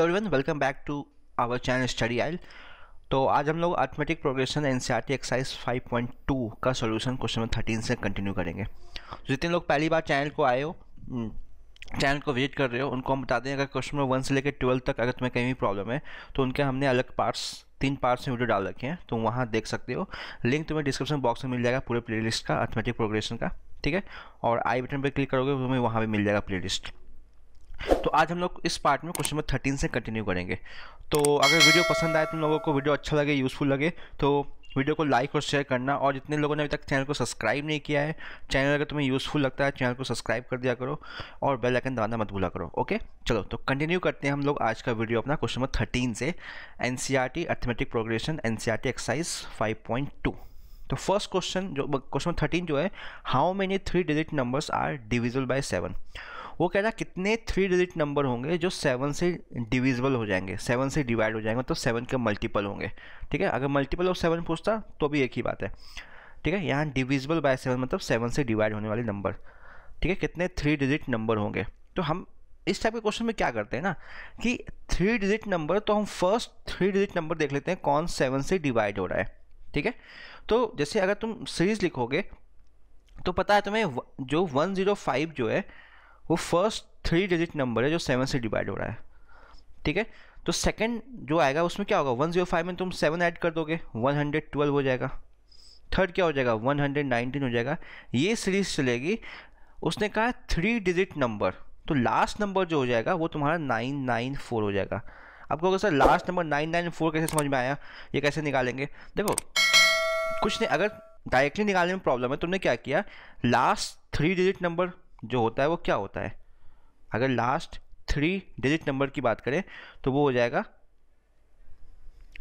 Hello everyone welcome back to our channel study isle तो आज हम लोग arithmetic progression N C R T exercise five point two का solution question number thirteen से continue करेंगे जितने लोग पहली बार चैनल को आए हो चैनल हम्म, को विजिट कर रहे हो उनको हम बता दें अगर क्वेश्चन नंबर वन से लेकर ट्वेल्व तक अगर तुम्हें कहीं भी प्रॉब्लम है तो उनके हमने अलग पार्ट्स तीन पार्ट्स में वीडियो डाल रखे हैं तो वहाँ देख सकते हो लिंक तुम्हें डिस्क्रिप्शन बॉक्स में मिल जाएगा पूरे लिस्ट का अर्थमेटिक प्रोग्रेशन का ठीक है और आई बटन पर क्लिक करोगे तुम्हें वहाँ भी मिल जाएगा लिस्ट तो आज हम लोग इस पार्ट में क्वेश्चन नंबर थर्टीन से कंटिन्यू करेंगे तो अगर वीडियो पसंद आए तुम लोगों को वीडियो अच्छा लगे यूज़फुल लगे तो वीडियो को लाइक और शेयर करना और जितने लोगों ने अभी तक चैनल को सब्सक्राइब नहीं किया है चैनल अगर तुम्हें यूज़फुल लगता है चैनल को सब्सक्राइब कर दिया करो और बेल आइकन दबाना मत भूला करो ओके चलो तो कंटिन्यू करते हैं हम लोग आज का वीडियो अपना क्वेश्चन नंबर थर्टीन से N C R T arithmetic progression N C R T exercise five point two तो फर्स्ट क्वेश्चन जो क्वेश्चन थर्टीन जो है how many three digit numbers are divisible by seven वो कह रहा है कितने थ्री डिजिट नंबर होंगे जो सेवन से डिविजिबल हो जाएंगे सेवन से डिवाइड हो जाएंगे तो सेवन के मल्टीपल होंगे ठीक है अगर मल्टीपल ऑफ सेवन पूछता तो भी एक ही बात है ठीक है यहाँ डिविजिबल बाय सेवन मतलब सेवन से डिवाइड होने वाले नंबर ठीक है कितने थ्री डिजिट नंबर होंगे तो हम इस टाइप के क्वेश्चन में क्या करते हैं ना कि थ्री डिजिट नंबर तो हम फर्स्ट थ्री डिजिट नंबर देख लेते हैं कौन सेवन से डिवाइड हो रहा है ठीक है तो जैसे अगर तुम सीरीज लिखोगे तो पता है तुम्हें जो वन ज़ीरो फाइव जो है वो फर्स्ट थ्री डिजिट नंबर है जो सेवन से डिवाइड हो रहा है ठीक है तो सेकेंड जो आएगा उसमें क्या होगा फाइव में तुम सेवन ऐड कर दोगे ट्वेल्व हो जाएगा थर्ड क्या हो जाएगा नाइनटीन हो जाएगा ये सीरीज चलेगी उसने कहा थ्री डिजिट नंबर तो लास्ट नंबर जो हो जाएगा वो तुम्हारा नाइन नाइन फोर हो जाएगा आपको कहोगे sir last number nine nine four कैसे समझ में आया ये कैसे निकालेंगे देखो कुछ नहीं अगर डायरेक्टली निकालने में प्रॉब्लम है तुमने क्या किया लास्ट थ्री डिजिट नंबर जो होता है वो क्या होता है अगर लास्ट थ्री डिजिट नंबर की बात करें तो वो हो जाएगा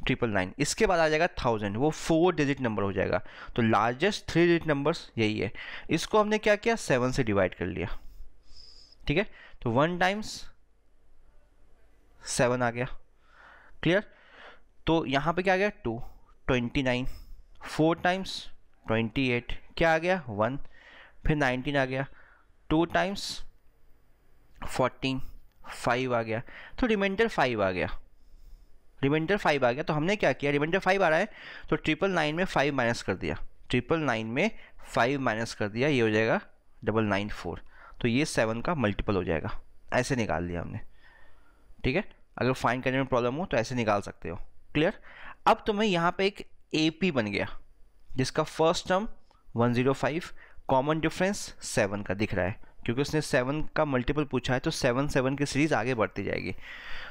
ट्रिपल नाइन इसके बाद आ जाएगा थाउजेंड वो फोर डिजिट नंबर हो जाएगा तो लार्जेस्ट थ्री डिजिट नंबर्स यही है इसको हमने क्या किया सेवन से डिवाइड कर लिया ठीक है तो वन टाइम्स सेवन आ गया क्लियर तो यहाँ पे क्या आ गया two twenty nine four times twenty eight क्या आ गया वन फिर नाइनटीन आ गया टू टाइम्स फोर्टीन फाइव आ गया तो रिमाइंडर फाइव आ गया रिमाइंडर फाइव आ गया तो हमने क्या किया रिमाइंडर फाइव आ रहा है तो ट्रिपल नाइन में फाइव माइनस कर दिया ट्रिपल नाइन में फाइव माइनस कर दिया ये हो जाएगा डबल नाइन फोर तो ये सेवन का मल्टीपल हो जाएगा ऐसे निकाल लिया हमने ठीक है अगर फाइन करने में प्रॉब्लम हो तो ऐसे निकाल सकते हो क्लियर अब तुम्हें यहाँ पे एक ए बन गया जिसका first term five common difference seven का दिख रहा है क्योंकि उसने सेवन का मल्टीपल पूछा है तो सेवन सेवन की सीरीज़ आगे बढ़ती जाएगी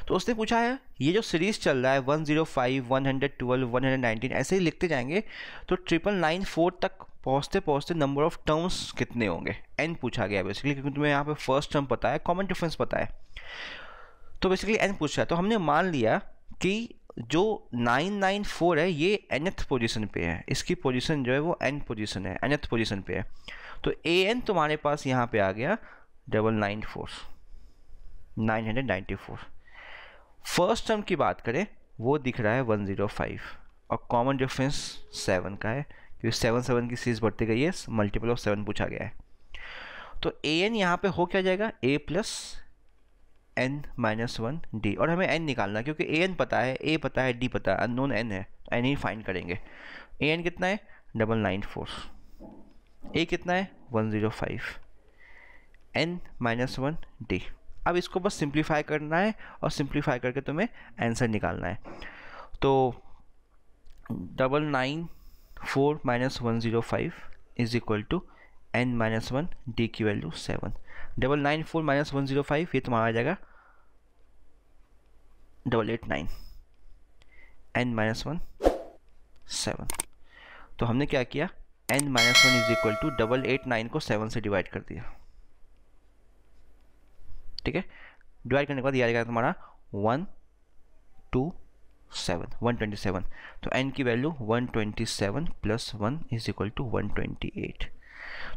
तो उसने पूछा है ये जो सीरीज़ चल रहा है one zero five one hundred twelve one hundred nineteen ऐसे ही लिखते जाएंगे तो ट्रिपल नाइन फोर तक पहुँचते पहुँचते नंबर ऑफ टर्म्स कितने होंगे एन पूछा गया बेसिकली क्योंकि तुम्हें यहाँ पर फर्स्ट टर्म पता है कॉमन डिफरेंस पता है तो बेसिकली एन पूछा है तो हमने मान लिया कि जो 994 है ये एनथ पोजीशन पे है इसकी पोजीशन जो है वो एन पोजीशन है एनथ पोजीशन पे है तो ए एन तुम्हारे पास यहाँ पे आ गया double nine four nine hundred ninety four first term की बात करें वो दिख रहा है वन ज़ीरो फाइव और कॉमन डिफरेंस सेवन का है क्योंकि सेवन सेवन की सीरीज बढ़ती गई है मल्टीपल ऑफ सेवन पूछा गया है तो ए एन यहाँ पे हो क्या जाएगा A plus N minus one D और हमें एन निकालना क्योंकि ए एन पता है ए पता है डी पता है अननोन एन है एन ही फाइंड करेंगे ए एन कितना है डबल नाइन फोर ए कितना है one zero five N minus one D अब इसको बस सिंप्लीफाई करना है और सिंप्लीफाई करके तुम्हें आंसर निकालना है तो double nine four minus one zero five is equal to N minus one D की value seven double nine four minus one zero five ये तुम्हारा आ जाएगा double eight nine N minus one seven तो हमने क्या किया N minus one is equal to double eight nine को सेवन से डिवाइड कर दिया ठीक है डिवाइड करने के बाद ये आएगा तुम्हारा one two seven one twenty seven तो एन की value one twenty seven plus one is equal to one twenty eight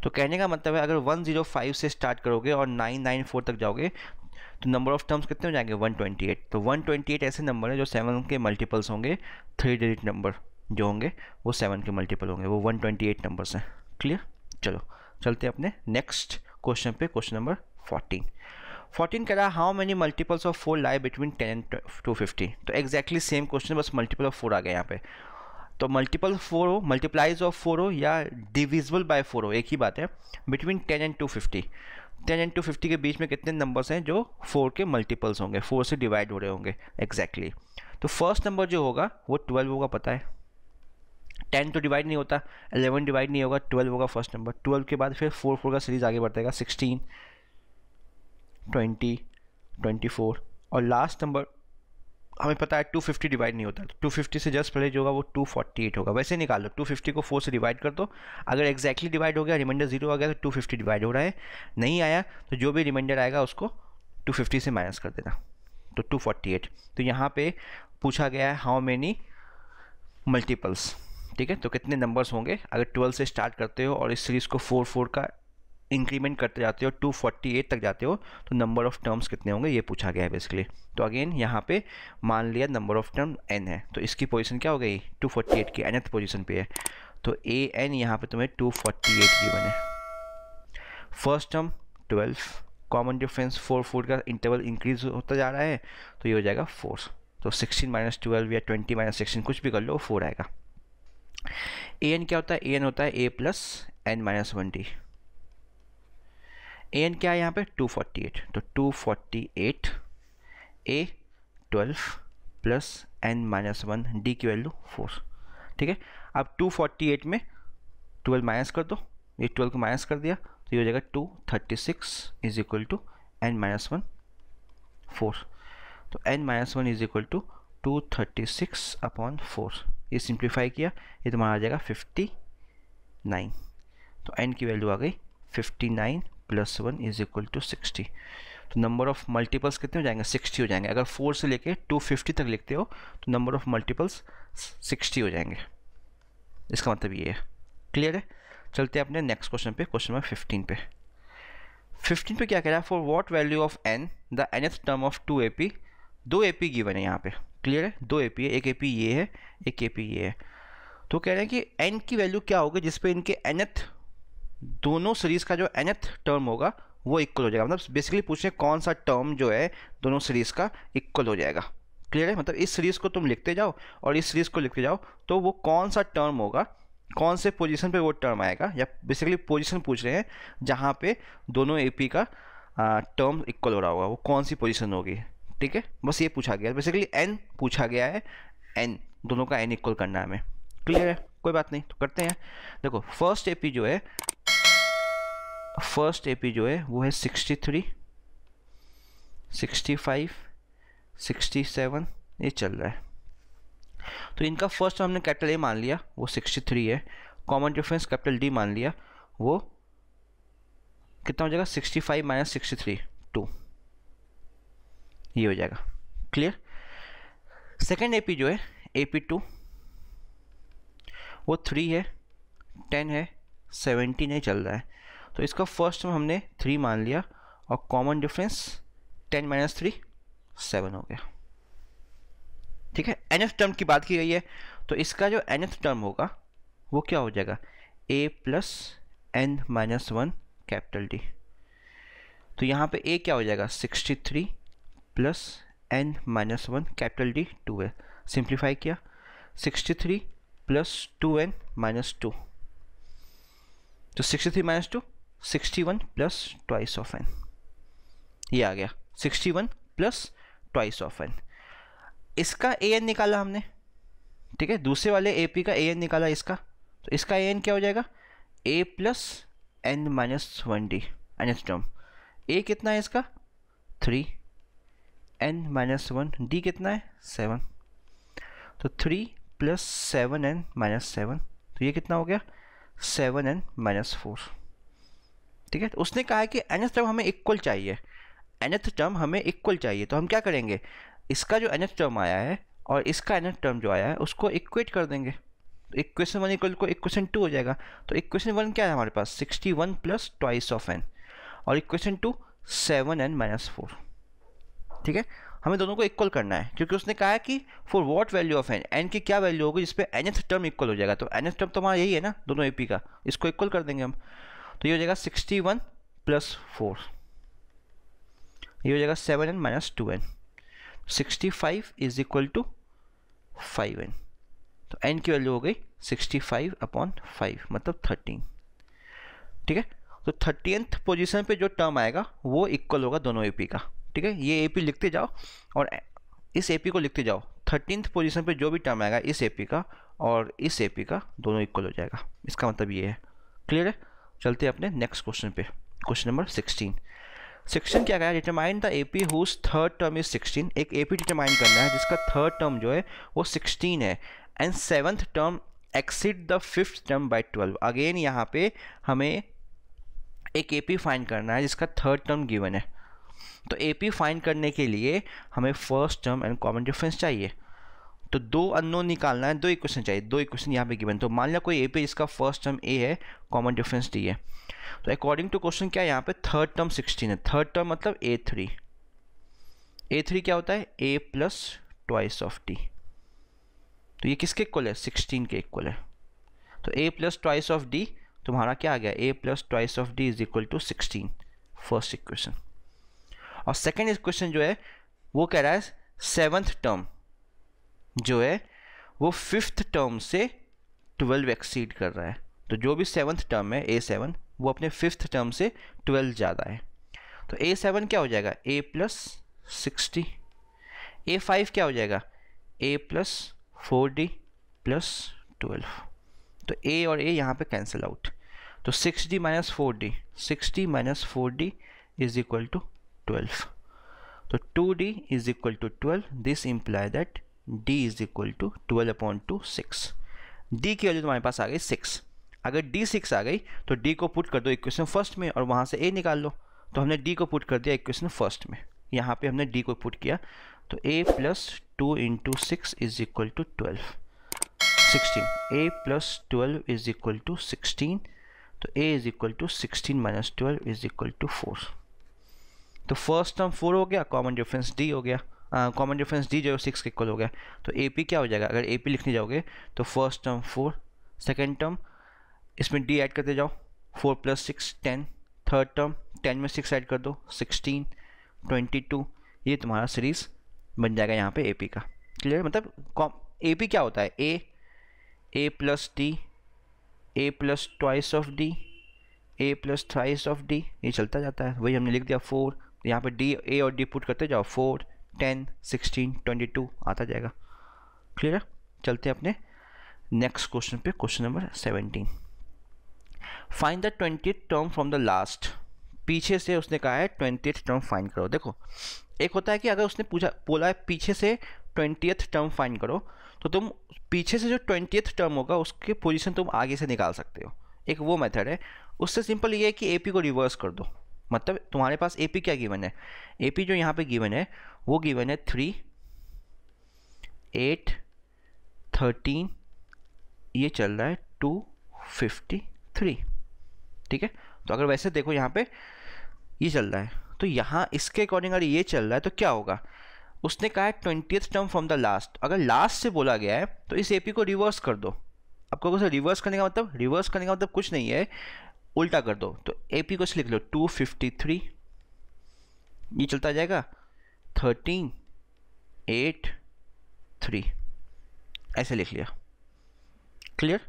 तो कहने का मतलब है अगर वन जीरो फाइव से स्टार्ट करोगे और नाइन नाइन फोर तक जाओगे तो नंबर ऑफ टर्म्स कितने हो जाएंगे 128 तो 128 ऐसे नंबर हैं जो सेवन के मल्टीपल्स होंगे थ्री डिजिट नंबर जो होंगे वो सेवन के मल्टीपल होंगे वो 128 नंबर्स हैं क्लियर चलो चलते हैं अपने नेक्स्ट क्वेश्चन पे क्वेश्चन नंबर 14 14 कह रहा है how many multiples of four lie between ten and two fifty तो एक्जैक्टली सेम क्वेश्चन बस मल्टीपल ऑफ फोर आ गया यहाँ पे तो मल्टीपल फोर हो मल्टीप्लाइज ऑफ फोर हो या डिविजल बाय फोर हो एक ही बात है between ten and two fifty ten and two fifty के बीच में कितने नंबर्स हैं जो फोर के मल्टीपल्स होंगे फोर से डिवाइड हो रहे होंगे एग्जैक्टली exactly. तो फर्स्ट नंबर जो होगा वो ट्वेल्व होगा पता है टेन तो डिवाइड नहीं होता एलेवन डिवाइड नहीं होगा ट्वेल्व होगा फर्स्ट नंबर ट्वेल्व के बाद फिर फोर फोर का सीरीज आगे बढ़तेगा सिक्सटीन ट्वेंटी ट्वेंटी फोर और लास्ट नंबर हमें पता है 250 डिवाइड नहीं होता 250 से जस्ट पहले जो होगा वो 248 होगा वैसे निकाल लो 250 को 4 से डिवाइड कर दो अगर एक्जैक्टली डिवाइड हो गया रिमाइंडर जीरो आ गया तो 250 डिवाइड हो रहा है नहीं आया तो जो भी रिमाइंडर आएगा उसको 250 से माइनस कर देना तो 248 तो यहाँ पे पूछा गया है हाउ मैनी मल्टीपल्स ठीक है तो कितने नंबर्स होंगे अगर ट्वेल्थ से स्टार्ट करते हो और इस सीरीज़ को फोर फोर का इंक्रीमेंट करते जाते हो 248 तक जाते हो तो नंबर ऑफ़ टर्म्स कितने होंगे ये पूछा गया है बेसिकली तो अगेन यहाँ पे मान लिया नंबर ऑफ़ टर्म एन है तो इसकी पोजीशन क्या हो गई 248 की एनथ पोजीशन पे है तो ए एन यहाँ पर तुम्हें 248 की है first term 12 common difference four four का इंटरवल इंक्रीज होता जा रहा है तो ये हो जाएगा फोर तो सिक्सटीन माइनस ट्वेल्व या ट्वेंटी माइनस सिक्सटीन कुछ भी कर लो फोर आएगा ए एन क्या होता है ए एन होता है A plus N minus one T N क्या है यहाँ पे 248 तो 248 A twelve plus N minus one D की वैल्यू फोर ठीक है अब 248 में 12 माइनस कर दो ये 12 को माइनस कर दिया तो ये हो जाएगा 236 thirty six is equal to N minus one four तो N minus one is equal to two thirty six upon four ये सिंप्लीफाई किया ये तुम्हारा आ जाएगा फिफ्टी नाइन तो एन की वैल्यू आ गई fifty nine plus one is equal to sixty तो नंबर ऑफ मल्टीपल्स कितने हो जाएंगे सिक्सटी हो जाएंगे अगर फोर से लेके टू फिफ्टी तक लिखते हो तो नंबर ऑफ मल्टीपल्स सिक्सटी हो जाएंगे इसका मतलब ये है क्लियर है चलते हैं अपने नेक्स्ट क्वेश्चन पे क्वेश्चन नंबर फिफ्टीन पे फिफ्टीन पे क्या कह रहा है for what value of N the nth term of two A P दो ए पी गिवन है यहाँ पे क्लियर है दो ए पी है एक ए पी ये है एक ए पी ये है तो कह रहे हैं कि एन की वैल्यू क्या होगी जिसपे इनके एनथ दोनों सीरीज़ का जो एनथ टर्म होगा वो इक्वल हो जाएगा मतलब बेसिकली पूछ रहे कौन सा टर्म जो है दोनों सीरीज़ का इक्वल हो जाएगा क्लियर है मतलब इस सीरीज़ को तुम लिखते जाओ और इस सीरीज़ को लिखते जाओ तो वो कौन सा टर्म होगा कौन से पोजीशन पे वो टर्म आएगा या बेसिकली पोजीशन पूछ रहे हैं जहाँ पे दोनों एपी का टर्म इक्वल हो रहा होगा वो कौन सी पोजीशन होगी ठीक है बस ये पूछा गया बेसिकली एन पूछा गया है एन दोनों का एन इक्वल करना है हमें क्लियर है कोई बात नहीं तो करते हैं देखो फर्स्ट पी जो है फर्स्ट ए जो है वो है sixty three sixty five sixty seven ये चल रहा है तो इनका फर्स्ट हमने कैपिटल ए मान लिया वो सिक्सटी थ्री है कॉमन डिफरेंस कैपिटल डी मान लिया वो कितना हो जाएगा sixty five minus sixty three two ये हो जाएगा क्लियर सेकेंड ए जो है ए पी टू वो थ्री है टेन है सेवेंटीन ही चल रहा है तो इसका फर्स्ट में हमने थ्री मान लिया और common difference ten minus three seven हो गया ठीक है एन टर्म की बात की गई है तो इसका जो एन टर्म होगा वो क्या हो जाएगा A plus N minus one capital D तो यहाँ पे ए क्या हो जाएगा sixty three plus N minus one capital D two A simplify किया sixty three plus two N minus two तो sixty three minus two sixty one plus twice of N ये आ गया sixty one plus twice of N इसका A N निकाला हमने ठीक है दूसरे वाले ए पी का ए एन निकाला इसका तो इसका ए एन क्या हो जाएगा A plus N minus one D nth term A कितना है इसका three N minus one D कितना है सेवन तो three plus seven N minus seven तो ये कितना हो गया सेवन एन माइनस फोर ठीक है तो उसने कहा है कि एनएथ टर्म हमें इक्वल चाहिए एनएथ टर्म हमें इक्वल चाहिए तो हम क्या करेंगे इसका जो एनएथ टर्म आया है और इसका एनएथ टर्म जो आया है उसको इक्वेट कर देंगे तो इक्वेशन वन इक्वल को इक्वेशन टू हो जाएगा तो इक्वेशन वन क्या है हमारे पास sixty one plus twice of N और equation two seven N minus four ठीक है हमें दोनों को इक्वल करना है क्योंकि उसने कहा है कि for what value of N N की क्या वैल्यू होगी जिसपे एन एथ टर्म इक्वल हो जाएगा तो एन एथ टर्म तो हमारा यही है ना दोनों ए पी का इसको इक्वल कर देंगे हम तो ये हो जाएगा सिक्सटी वन प्लस फोर ये हो जाएगा seven N minus two N sixty five is equal to five N तो एन की वैल्यू हो गई सिक्सटी फाइव अपॉन फाइव मतलब थर्टीन ठीक है तो थर्टीनथ पोजिशन पे जो टर्म आएगा वो इक्वल होगा दोनों ए का ठीक है ये ए लिखते जाओ और इस ए को लिखते जाओ थर्टीनथ पोजीशन पे जो भी टर्म आएगा इस ए का और इस ए का दोनों इक्वल हो जाएगा इसका मतलब ये है क्लियर है चलते अपने नेक्स्ट क्वेश्चन पे क्वेश्चन नंबर सिक्सटीन सिक्सटीन क्या गया determine the A P whose third term is sixteen एक ए पी डिटरमाइन करना है जिसका थर्ड टर्म जो है वो सिक्सटीन है and seventh term exceed the fifth term by twelve again यहाँ पे हमें एक ए पी फाइंड करना है जिसका थर्ड टर्म गिवन है तो ए पी फाइंड करने के लिए हमें first term and common difference चाहिए तो दो अननोन निकालना है दो इक्वेशन चाहिए दो इक्वेशन यहाँ पे गिवन तो मान लिया कोई ए पे इसका फर्स्ट टर्म ए है कॉमन डिफरेंस डी है तो अकॉर्डिंग टू क्वेश्चन क्या है यहाँ पे थर्ड टर्म सिक्सटीन है थर्ड टर्म मतलब ए थ्री ए थ्री क्या होता है A plus twice of T तो ये किसके इक्वल है सिक्सटीन के इक्वल है तो A plus twice of D तुम्हारा क्या आ गया A plus twice of D is equal to sixteen first equation और सेकेंड इक्वेशन जो है वो कह रहा है सेवन्थ टर्म जो है वो फिफ्थ टर्म से ट्वेल्व एक्सीड कर रहा है तो जो भी सेवन्थ टर्म है ए सेवन वो अपने फिफ्थ टर्म से ट्वेल्व ज़्यादा है तो ए सेवन क्या हो जाएगा A plus sixty A five क्या हो जाएगा A plus four D plus twelve तो ए और ए यहाँ पे कैंसिल आउट तो six D minus four D six D minus four D is equal to twelve तो two D is equal to twelve this imply that D is equal to twelve upon two six D की value तुम्हारे पास आ गई six अगर D six आ गई तो D को put कर दो इक्वेशन फर्स्ट में और वहाँ से ए निकाल लो तो हमने डी को पुट कर दिया इक्वेशन फर्स्ट में यहाँ पे हमने डी को पुट किया तो A plus two into six is equal to twelve sixteen A plus twelve is equal to sixteen तो A is equal to sixteen minus twelve is equal to four तो first term four हो गया common difference D हो गया common difference D जो six के equal हो गया तो ए पी क्या हो जाएगा अगर ए पी लिखने जाओगे तो first term four second term इसमें डी ऐड करते जाओ four plus six ten third term ten में सिक्स ऐड कर दो सिक्सटीन ट्वेंटी टू ये तुम्हारा सीरीज़ बन जाएगा यहाँ पे ए पी का क्लियर मतलब कॉम ए पी क्या होता है A A plus D A plus twice of D A plus thrice of D ये चलता जाता है वही हमने लिख दिया फोर यहाँ पे डी ए और डी पुट करते जाओ four ten sixteen twenty two आता जाएगा क्लियर है चलते हैं अपने नेक्स्ट क्वेश्चन पे question number seventeen find the twenty term from the last पीछे से उसने कहा है ट्वेंटी टर्म फाइन करो देखो एक होता है कि अगर उसने पूछा बोला है पीछे से ट्वेंटी टर्म फाइन करो तो तुम पीछे से जो ट्वेंटी टर्म होगा उसकी पोजीशन तुम आगे से निकाल सकते हो एक वो मेथड है उससे सिंपल ये है कि ए को रिवर्स कर दो मतलब तुम्हारे पास ए क्या गिवन है ए जो यहाँ पे गिवन है वो गिवन है थ्री एट थर्टीन ये चल रहा है टू फिफ्टी थ्री ठीक है तो अगर वैसे देखो यहाँ पे ये चल रहा है तो यहाँ इसके अकॉर्डिंग अगर ये चल रहा है तो क्या होगा उसने कहा है twenty term from the last अगर लास्ट से बोला गया है तो इस ए को रिवर्स कर दो आपको उसे रिवर्स करने का मतलब रिवर्स करने का मतलब कुछ नहीं है उल्टा कर दो तो ए पी कुछ लिख लो टू फिफ्टी थ्री ये चलता जाएगा थर्टीन एट थ्री ऐसे लिख लिया क्लियर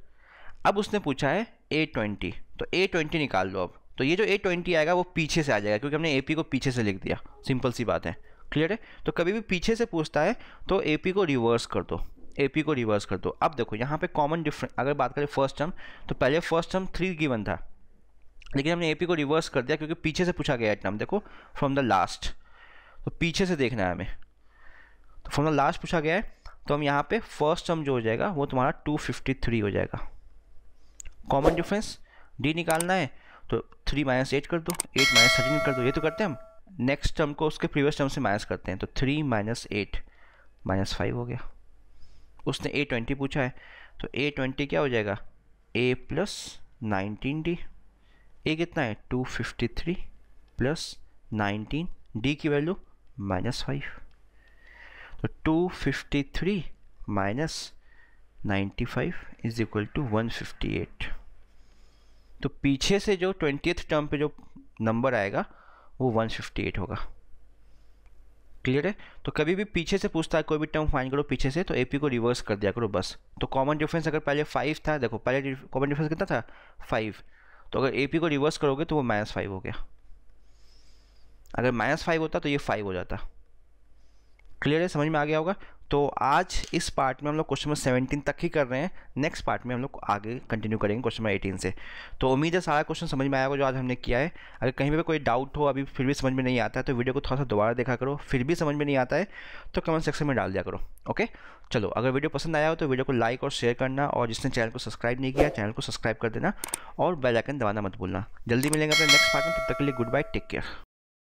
अब उसने पूछा है ए ट्वेंटी तो ए ट्वेंटी निकाल लो अब तो ये जो ए ट्वेंटी आएगा वो पीछे से आ जाएगा क्योंकि हमने ए पी को पीछे से लिख दिया सिंपल सी बात है क्लियर है तो कभी भी पीछे से पूछता है तो ए पी को रिवर्स कर दो ए पी को रिवर्स कर दो अब देखो यहाँ पे कॉमन डिफरेंस अगर बात करें फर्स्ट टर्म तो पहले फर्स्ट टर्म थ्री गिवन था लेकिन हमने एपी को रिवर्स कर दिया क्योंकि पीछे से पूछा गया आइटम देखो फ्रॉम द लास्ट तो पीछे से देखना है हमें तो फ्रॉम द लास्ट पूछा गया है तो हम यहाँ पे फर्स्ट टर्म जो हो जाएगा वो तुम्हारा 253 हो जाएगा कॉमन डिफरेंस डी निकालना है तो थ्री माइनस एट कर दो एट माइनस थर्टीन कर दो ये तो करते हैं हम नेक्स्ट टर्म को उसके प्रीवियस टर्म से माइनस करते हैं तो three minus eight minus five हो गया उसने ए ट्वेंटी पूछा है तो ए ट्वेंटी क्या हो जाएगा A plus nineteen D A कितना है two fifty three plus nineteen D की वैल्यू माइनस फाइव तो two fifty three minus ninety five is equal to one fifty eight तो पीछे से जो ट्वेंटी टर्म पे जो नंबर आएगा वो वन फिफ्टी एट होगा क्लियर है तो कभी भी पीछे से पूछता है कोई भी टर्म फाइन करो पीछे से तो एपी को रिवर्स कर दिया करो बस तो कॉमन डिफरेंस अगर पहले फाइव था देखो पहले कॉमन डिफरेंस कितना था फाइव तो अगर ए पी को रिवर्स करोगे तो वो माइनस फाइव हो गया अगर माइनस फाइव होता तो ये फाइव हो जाता क्लियर है समझ में आ गया होगा तो आज इस पार्ट में हम लोग क्वेश्चन नंबर सेवेंटीन तक ही कर रहे हैं नेक्स्ट पार्ट में हम लोग आगे कंटिन्यू करेंगे क्वेश्चन नंबर एटीन से तो उम्मीद है सारा क्वेश्चन समझ में आया होगा जो आज हमने किया है अगर कहीं पर कोई डाउट हो अभी फिर भी समझ में नहीं आता है तो वीडियो को थोड़ा सा दोबारा देखा करो फिर भी समझ में नहीं आता है तो कमेंट सेक्शन में डाल दिया करो ओके चलो अगर वीडियो पसंद आया हो तो वीडियो को लाइक और शेयर करना और जिसने चैनल को सब्सक्राइब नहीं किया चैनल को सब्सक्राइब कर देना और बेल आइकन दबाना मत भूलना जल्दी मिलेंगे अपने नेक्स्ट पार्ट में तब तक के लिए गुड बाय टेक केयर